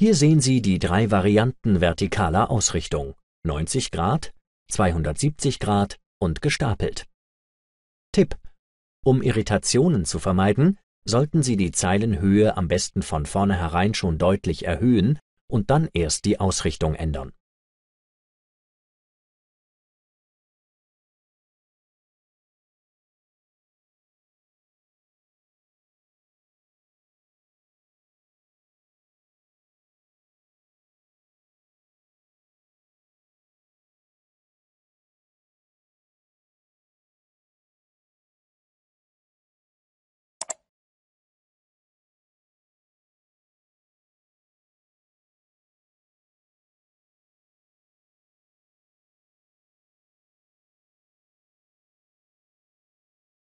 Hier sehen Sie die drei Varianten vertikaler Ausrichtung 90 Grad, 270 Grad und gestapelt. Tipp: Um Irritationen zu vermeiden, sollten Sie die Zeilenhöhe am besten von vornherein schon deutlich erhöhen und dann erst die Ausrichtung ändern